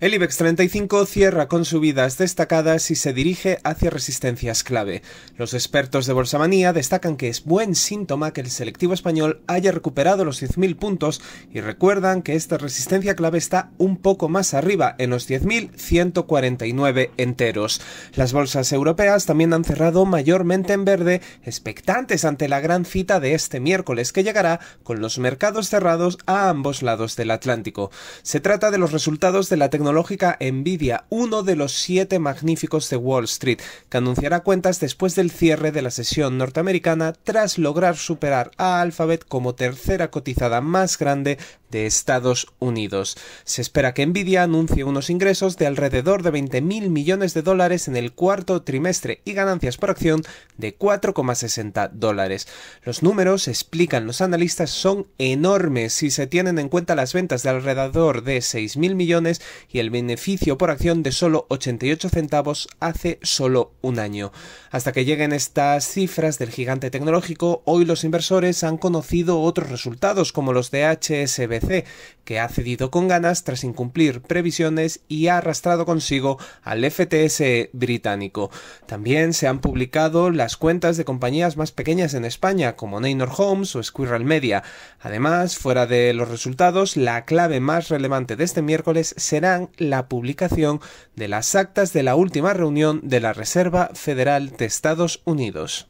El IBEX 35 cierra con subidas destacadas y se dirige hacia resistencias clave. Los expertos de Bolsamanía destacan que es buen síntoma que el selectivo español haya recuperado los 10.000 puntos y recuerdan que esta resistencia clave está un poco más arriba, en los 10.149 enteros. Las bolsas europeas también han cerrado mayormente en verde, expectantes ante la gran cita de este miércoles que llegará con los mercados cerrados a ambos lados del Atlántico. Se trata de los resultados de la tecnología tecnológica Nvidia, uno de los siete magníficos de Wall Street, que anunciará cuentas después del cierre de la sesión norteamericana tras lograr superar a Alphabet como tercera cotizada más grande de Estados Unidos. Se espera que Nvidia anuncie unos ingresos de alrededor de 20.000 millones de dólares en el cuarto trimestre y ganancias por acción de 4,60 dólares. Los números, explican los analistas, son enormes si se tienen en cuenta las ventas de alrededor de 6.000 millones y el beneficio por acción de solo 88 centavos hace solo un año. Hasta que lleguen estas cifras del gigante tecnológico, hoy los inversores han conocido otros resultados como los de HSB que ha cedido con ganas tras incumplir previsiones y ha arrastrado consigo al FTS británico. También se han publicado las cuentas de compañías más pequeñas en España, como Neynor Homes o Squirrel Media. Además, fuera de los resultados, la clave más relevante de este miércoles serán la publicación de las actas de la última reunión de la Reserva Federal de Estados Unidos.